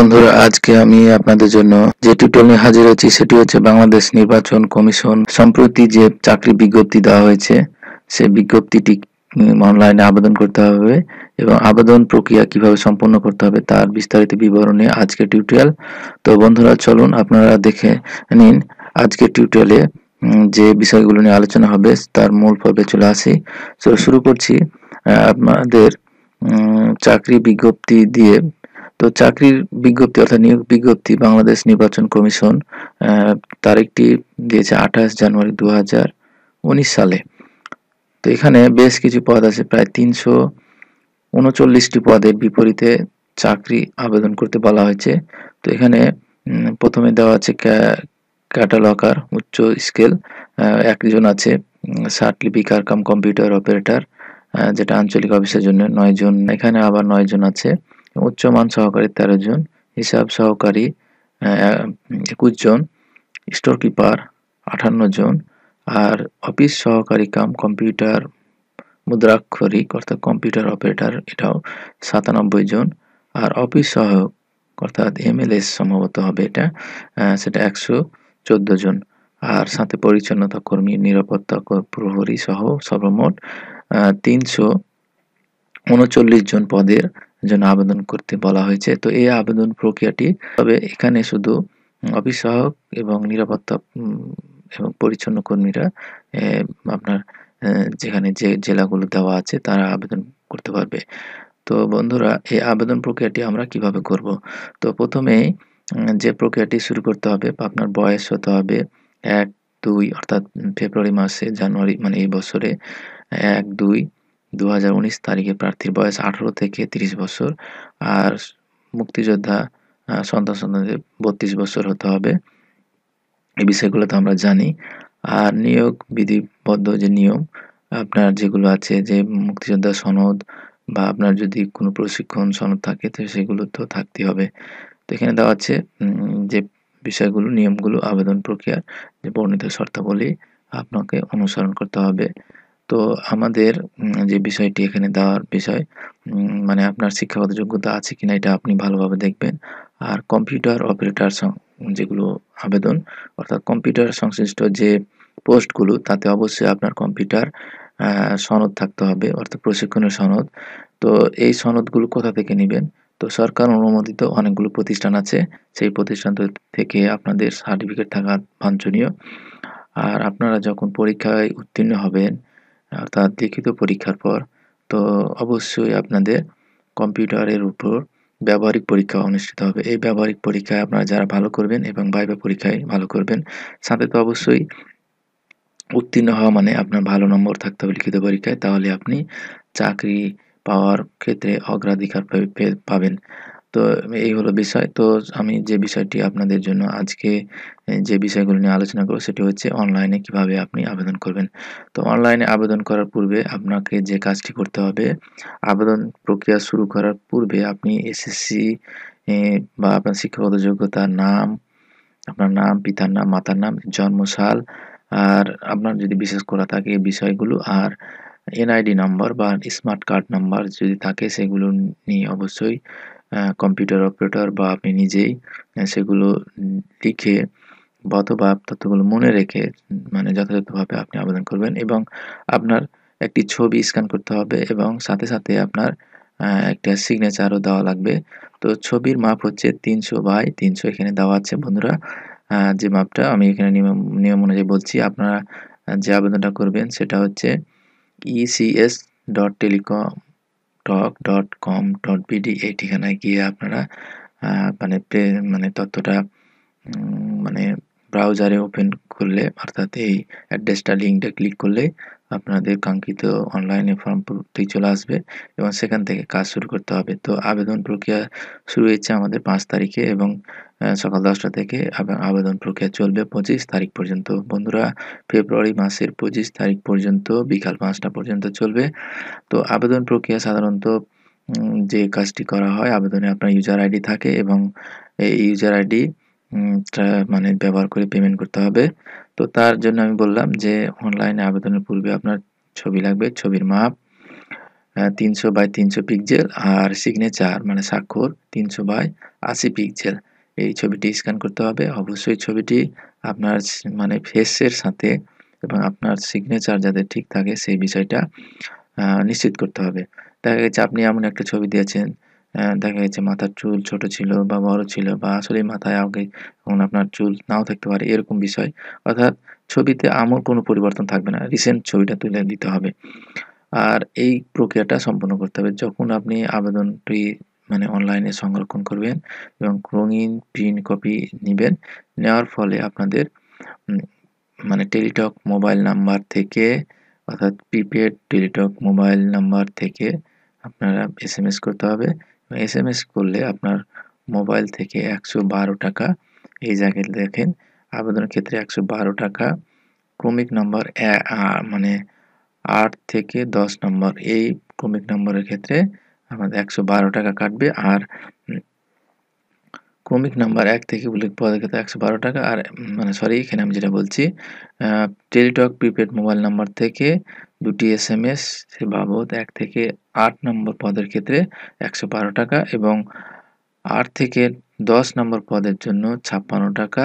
বন্ধুরা আজকে আমি আপনাদের জন্য যে টিউটোর নিয়ে হাজির হয়েছি সেটি হচ্ছে বাংলাদেশ নির্বাচন কমিশন সম্প্রতি যে চাকরি বিজ্ঞপ্তি দেওয়া হয়েছে সে বিজ্ঞপ্তিটি অনলাইনে আবেদন করতে হবে এবং আবেদন প্রক্রিয়া কিভাবে সম্পন্ন করতে হবে তার বিস্তারিত বিবরণে আজকে টিউটোরিয়াল তো বন্ধুরা চলুন আপনারা দেখে নিন আজকে টিউটোরিয়ালে যে বিষয়গুলো নিয়ে আলোচনা হবে তার মূল পর্বে চলে আসি তো শুরু করছি আপনাদের চাকরি বিজ্ঞপ্তি দিয়ে তো চাকরির বিজ্ঞপ্তি অর্থাৎ নিয়োগ বিজ্ঞপ্তি বাংলাদেশ নির্বাচন কমিশন তারিখটি দিয়েছে আঠাশ জানুয়ারি দু সালে তো এখানে বেশ কিছু পদ আছে প্রায় তিনশো উনচল্লিশটি পদের বিপরীতে চাকরি আবেদন করতে বলা হয়েছে তো এখানে প্রথমে দেওয়া আছে ক্যাটালকার উচ্চ স্কেল একজন আছে ষাট লিপি কাম কম্পিউটার অপারেটর যেটা আঞ্চলিক অফিসের জন্য নয় জন এখানে আবার নয় জন আছে উচ্চমান সহকারী তেরো জন হিসাব সহকারী একুশ জন স্টোর কিপার আঠান্ন জন আর অফিস সহকারী কাম কম্পিউটার মুদ্রাক্ষরিক অর্থাৎ কম্পিউটার অপারেটার এটাও সাতানব্বই জন আর অফিস সহায়ক অর্থাৎ এমএলএস সম্ভবত হবে এটা সেটা একশো চোদ্দ জন আর সাথে পরিচ্ছন্নতা কর্মী নিরাপত্তা প্রহরী সহ সর্বমোট তিনশো উনচল্লিশ জন পদের জন্য আবেদন করতে বলা হয়েছে তো এই আবেদন প্রক্রিয়াটি তবে এখানে শুধু অফিস সহায়ক এবং নিরাপত্তা এবং পরিচ্ছন্ন কর্মীরা আপনার যেখানে যে জেলাগুলো দেওয়া আছে তারা আবেদন করতে পারবে তো বন্ধুরা এই আবেদন প্রক্রিয়াটি আমরা কিভাবে করব তো প্রথমেই যে প্রক্রিয়াটি শুরু করতে হবে আপনার বয়স হতে হবে এক দুই অর্থাৎ ফেব্রুয়ারি মাসে জানুয়ারি মানে এই বছরে এক দুই দু তারিখে প্রার্থীর বয়স আঠারো থেকে ৩০ বছর আর মুক্তিযোদ্ধা সন্তান সন্তানদের বত্রিশ বছর হতে হবে এই বিষয়গুলো তো আমরা জানি আর নিয়োগ বিধিবদ্ধ যে নিয়ম আপনার যেগুলো আছে যে মুক্তিযোদ্ধা সনদ বা আপনার যদি কোনো প্রশিক্ষণ সনদ থাকে তো সেগুলো তো থাকতে হবে তো এখানে দেওয়া আছে যে বিষয়গুলো নিয়মগুলো আবেদন প্রক্রিয়ার যে বর্ণিত শর্তাবলী আপনাকে অনুসরণ করতে হবে তো আমাদের যে বিষয়টি এখানে দেওয়ার বিষয় মানে আপনার শিক্ষাগত যোগ্যতা আছে কিনা এটা আপনি ভালোভাবে দেখবেন আর কম্পিউটার অপারেটর যেগুলো আবেদন অর্থাৎ কম্পিউটার সংশ্লিষ্ট যে পোস্টগুলো তাতে অবশ্যই আপনার কম্পিউটার সনদ থাকতে হবে অর্থাৎ প্রশিক্ষণের সনদ তো এই সনদগুলো কোথা থেকে নেবেন তো সরকার অনুমোদিত অনেকগুলো প্রতিষ্ঠান আছে সেই প্রতিষ্ঠান থেকে আপনাদের সার্টিফিকেট থাকা বাঞ্ছনীয় আর আপনারা যখন পরীক্ষায় উত্তীর্ণ হবেন অর্থাৎ লিখিত পরীক্ষার পর তো অবশ্যই আপনাদের কম্পিউটারের উপর ব্যবহারিক পরীক্ষা অনুষ্ঠিত হবে এই ব্যবহারিক পরীক্ষায় আপনারা যারা ভালো করবেন এবং বাইবা পরীক্ষায় ভালো করবেন সাথে তো অবশ্যই উত্তীর্ণ হওয়া মানে আপনার ভালো নম্বর থাকতে হবে লিখিত পরীক্ষায় তাহলে আপনি চাকরি পাওয়ার ক্ষেত্রে অগ্রাধিকার পাবেন তো এই হলো বিষয় তো আমি যে বিষয়টি আপনাদের জন্য আজকে যে বিষয়গুলো নিয়ে আলোচনা করব সেটি হচ্ছে অনলাইনে কিভাবে আপনি আবেদন করবেন তো অনলাইনে আবেদন করার পূর্বে আপনাকে যে কাজটি করতে হবে আবেদন প্রক্রিয়া শুরু করার পূর্বে আপনি এসএসসি বা আপনার শিক্ষাগত যোগ্যতা নাম আপনার নাম পিতার নাম মাতার নাম জন্মসাল আর আপনার যদি বিশেষ করা থাকে বিষয়গুলো আর এনআইডি নাম্বার বা স্মার্ট কার্ড নাম্বার যদি থাকে সেগুলো নিয়ে অবশ্যই কম্পিউটার অপারেটর বা আপনি নিজেই সেগুলো লিখে অথবা তথ্যগুলো মনে রেখে মানে যথাযথভাবে আপনি আবেদন করবেন এবং আপনার একটি ছবি স্ক্যান করতে হবে এবং সাথে সাথে আপনার একটা সিগনেচারও দেওয়া লাগবে তো ছবির মাপ হচ্ছে তিনশো বাই তিনশো এখানে দেওয়া আছে বন্ধুরা যে মাপটা আমি এখানে নিয়ম নিয়ম অনুযায়ী বলছি আপনারা যে আবেদনটা করবেন সেটা হচ্ছে ECS dot Teletalk dot com dot BD এই ঠিকানায় গিয়ে আপনারা মানে মানে তথ্যটা মানে ব্রাউজারে ওপেন করলে অর্থাৎ এই অ্যাড্রেসটা লিঙ্কটা ক্লিক করলে আপনাদের কাঙ্ক্ষিত অনলাইনে ফর্ম ভর্তি চলে আসবে এবং সেখান থেকে কাজ শুরু করতে হবে তো আবেদন প্রক্রিয়া শুরু হয়েছে আমাদের পাঁচ তারিখে এবং সকাল দশটা থেকে আবেদন প্রক্রিয়া চলবে পঁচিশ তারিখ পর্যন্ত বন্ধুরা ফেব্রুয়ারি মাসের পঁচিশ তারিখ পর্যন্ত বিকাল পাঁচটা পর্যন্ত চলবে তো আবেদন প্রক্রিয়া সাধারণত যে কাজটি করা হয় আবেদনে আপনার ইউজার আইডি থাকে এবং এই ইউজার আইডি মানে ব্যবহার করে পেমেন্ট করতে হবে তো তার জন্য আমি বললাম যে অনলাইনে আবেদনের পূর্বে আপনার ছবি লাগবে ছবির মাপ তিনশো বাই তিনশো পিকজেল আর সিগনেচার মানে স্বাক্ষর তিনশো বাই আশি পিকজেল এই ছবিটি স্ক্যান করতে হবে অবশ্যই ছবিটি আপনার মানে ফেসের সাথে এবং আপনার সিগনেচার যাতে ঠিক থাকে সেই বিষয়টা নিশ্চিত করতে হবে দেখা গেছে আপনি এমন একটা ছবি দিয়েছেন হ্যাঁ, দেখা গেছে মাথার চুল ছোট ছিল বা বড় ছিল বা আসলে মাথায় আগে এখন আপনার চুল নাও থাকতে পারে এরকম বিষয় অর্থাৎ ছবিতে আমার কোনো পরিবর্তন থাকবে না রিসেন্ট ছবিটা তুলে দিতে হবে আর এই প্রক্রিয়াটা সম্পন্ন করতে হবে যখন আপনি আবেদনটি মানে অনলাইনে সংরক্ষণ করবেন এবং রঙিন প্রিন্ট কপি নেবেন নেওয়ার ফলে আপনাদের মানে টেলিটক মোবাইল নাম্বার থেকে অর্থাৎ প্রিপেড টেলিটক মোবাইল নাম্বার থেকে আপনারা এস করতে হবে এস এম এস করলে আপনার মোবাইল থেকে একশো বারো টাকা এই জায়গায় দেখেন আবেদনের ক্ষেত্রে একশো বারো টাকা ক্রমিক নম্বর মানে আট থেকে দশ নম্বর এই ক্রমিক নম্বরের ক্ষেত্রে আমাদের একশো বারো টাকা কাটবে আর ক্রমিক নাম্বার এক থেকে উল্লেখ পাওয়া গেছে একশো বারো টাকা আর মানে সরি এখানে আমি যেটা বলছি টেলিটক প্রিপেড মোবাইল নাম্বার থেকে দুটি এস এম এস সে বাবদ এক থেকে আট নম্বর পদের ক্ষেত্রে একশো বারো টাকা এবং আট থেকে দশ নম্বর পদের জন্য ছাপ্পান্ন টাকা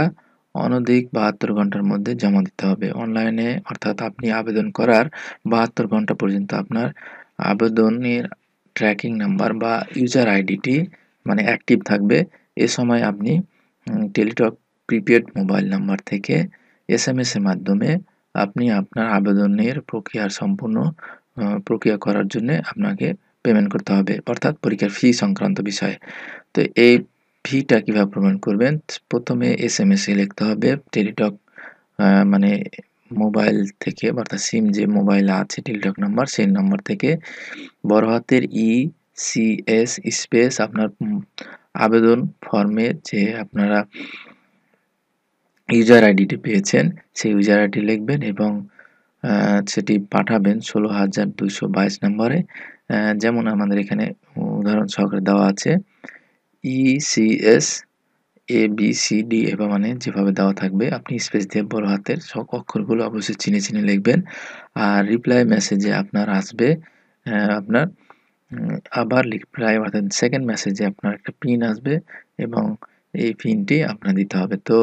অনধিক বাহাত্তর ঘন্টার মধ্যে জমা দিতে হবে অনলাইনে অর্থাৎ আপনি আবেদন করার বাহাত্তর ঘন্টা পর্যন্ত আপনার আবেদনের ট্র্যাকিং নাম্বার বা ইউজার আইডিটি মানে অ্যাক্টিভ থাকবে এ সময় আপনি টেলিটক প্রিপেড মোবাইল নাম্বার থেকে এস এম এসের মাধ্যমে আপনি আপনার আবেদনের প্রক্রিয়ার সম্পূর্ণ প্রক্রিয়া করার জন্য আপনাকে পেমেন্ট করতে হবে অর্থাৎ পরীক্ষার ফি সংক্রান্ত বিষয়ে তো এই ফিটা কীভাবে প্রমাণ করবেন প্রথমে এস এম এসে লিখতে হবে টেলিটক মানে মোবাইল থেকে অর্থাৎ সিম যে মোবাইল আছে টেলিটক নাম্বার সেই নাম্বার থেকে বড় হাতের ই সি এস স্পেস আপনার আবেদন ফর্মে যে আপনারা ইউজার আইডিটি পেয়েছেন সেই ইউজার আইডি লিখবেন এবং সেটি পাঠাবেন ষোলো হাজার দুইশো বাইশ নম্বরে যেমন আমাদের এখানে উদাহরণ সহকারে দেওয়া আছে ECS A B C D এবার মানে যেভাবে দেওয়া থাকবে আপনি স্পেস দিয়ে বড় হাতের সব অক্ষরগুলো অবশ্যই চিনে চিনে লিখবেন আর রিপ্লাই মেসেজে আপনার আসবে আপনার আবার প্রায় অর্থাৎ সেকেন্ড মেসেজে আপনার একটা পিন আসবে এবং এই পিনটি আপনার দিতে হবে তো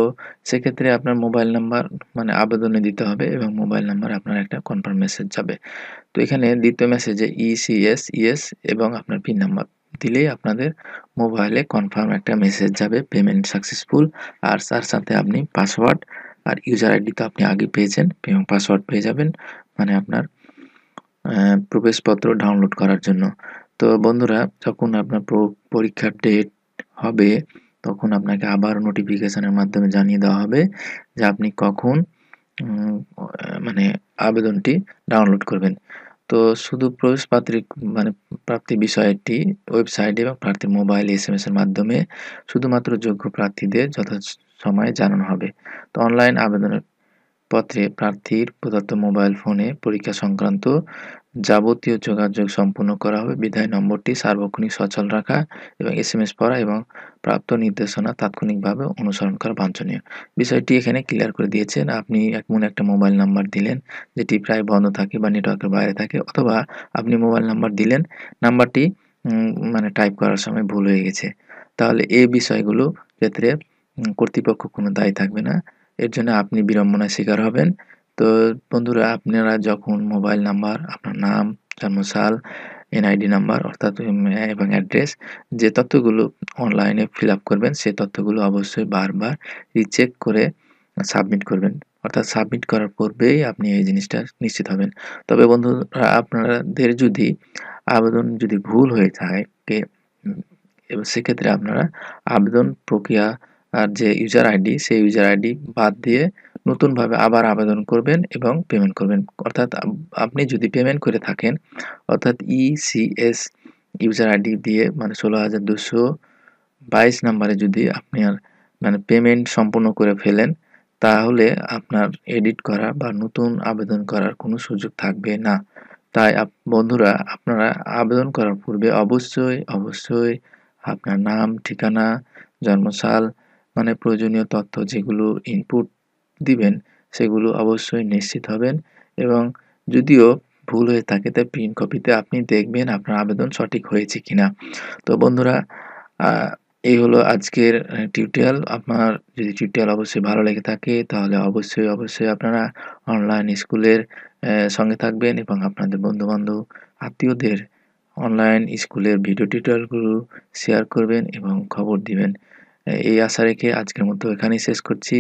সেক্ষেত্রে আপনার মোবাইল নাম্বার মানে আবেদনে দিতে হবে এবং মোবাইল নাম্বার আপনার একটা কনফার্ম মেসেজ যাবে তো এখানে দ্বিতীয় মেসেজে ইসিএস ইএস এবং আপনার পিন নাম্বার দিলেই আপনাদের মোবাইলে কনফার্ম একটা মেসেজ যাবে পেমেন্ট সাকসেসফুল আর তার সাথে আপনি পাসওয়ার্ড আর ইউজার আইডি তো আপনি আগে পেয়েছেন এবং পাসওয়ার্ড পেয়ে যাবেন মানে আপনার প্রবেশপত্র ডাউনলোড করার জন্য তো বন্ধুরা যখন আপনার পরীক্ষার ডেট হবে তখন আপনাকে আবার নোটিফিকেশনের মাধ্যমে জানিয়ে দেওয়া হবে যে আপনি কখন মানে আবেদনটি ডাউনলোড করবেন তো শুধু প্রবেশপাত্রিক মানে প্রাপ্তি বিষয়টি ওয়েবসাইটে এবং প্রার্থীর মোবাইল এস এম এর মাধ্যমে শুধুমাত্র যোগ্য প্রার্থীদের যথা সময়ে জানানো হবে তো অনলাইন আবেদনের পত্রে প্রার্থীর প্রদত্ত মোবাইল ফোনে পরীক্ষা সংক্রান্ত যাবতীয় যোগাযোগ সম্পূর্ণ করা হবে বিধায় নম্বরটি সার্বক্ষণিক সচল রাখা এবং এস এম এস পড়া এবং প্রাপ্ত নির্দেশনা তাৎক্ষণিকভাবে অনুসরণ করা বাঞ্ছনীয় বিষয়টি এখানে ক্লিয়ার করে দিয়েছেন আপনি এমন একটা মোবাইল নাম্বার দিলেন যেটি প্রায় বন্ধ থাকে বা নেটওয়ার্কের বাইরে থাকে অথবা আপনি মোবাইল নাম্বার দিলেন নাম্বারটি মানে টাইপ করার সময় ভুল হয়ে গেছে তাহলে এই বিষয়গুলো ক্ষেত্রে কর্তৃপক্ষ কোনো দায়ী থাকবে না এর জন্য আপনি বিড়ম্বনার শিকার হবেন তো বন্ধুরা আপনারা যখন মোবাইল নাম্বার আপনার নাম জন্মসাল এনআইডি নাম্বার অর্থাৎ হ্যাঁ, এবং অ্যাড্রেস যে তথ্যগুলো অনলাইনে ফিল আপ করবেন সেই তথ্যগুলো অবশ্যই বারবার রিচেক করে সাবমিট করবেন অর্থাৎ সাবমিট করার পূর্বেই আপনি এই জিনিসটা নিশ্চিত হবেন তবে বন্ধুরা আপনাদের যদি আবেদন যদি ভুল হয়ে থাকে সেক্ষেত্রে আপনারা আবেদন প্রক্রিয়া আর যে ইউজার আইডি সেই ইউজার আইডি বাদ দিয়ে নতুনভাবে আবার আবেদন করবেন এবং পেমেন্ট করবেন অর্থাৎ আপনি যদি পেমেন্ট করে থাকেন অর্থাৎ ইসিএস ইউজার আইডি দিয়ে মানে ষোলো হাজার দুশো বাইশ নাম্বারে যদি আপনি আর মানে পেমেন্ট সম্পূর্ণ করে ফেলেন তাহলে আপনার এডিট করা বা নতুন আবেদন করার কোনো সুযোগ থাকবে না তাই বন্ধুরা আপনারা আবেদন করার পূর্বে অবশ্যই অবশ্যই আপনার নাম ঠিকানা জন্মসাল মানে প্রয়োজনীয় তথ্য যেগুলো ইনপুট দিবেন সেগুলো অবশ্যই নিশ্চিত হবেন এবং যদিও ভুল হয়ে থাকে তা প্রিন্ট কপিতে আপনি দেখবেন আপনার আবেদন সঠিক হয়েছে কি না তো বন্ধুরা এই হলো আজকের টিউটোরিয়াল আপনার যদি টিউটোরিয়াল অবশ্যই ভালো লেগে থাকে তাহলে অবশ্যই অবশ্যই আপনারা অনলাইন স্কুলের সঙ্গে থাকবেন এবং আপনাদের বন্ধুবান্ধব আত্মীয়দের অনলাইন স্কুলের ভিডিও টিউটোরিয়ালগুলো শেয়ার করবেন এবং খবর দিবেন এই আশা রেখে আজকের মতো এখানেই শেষ করছি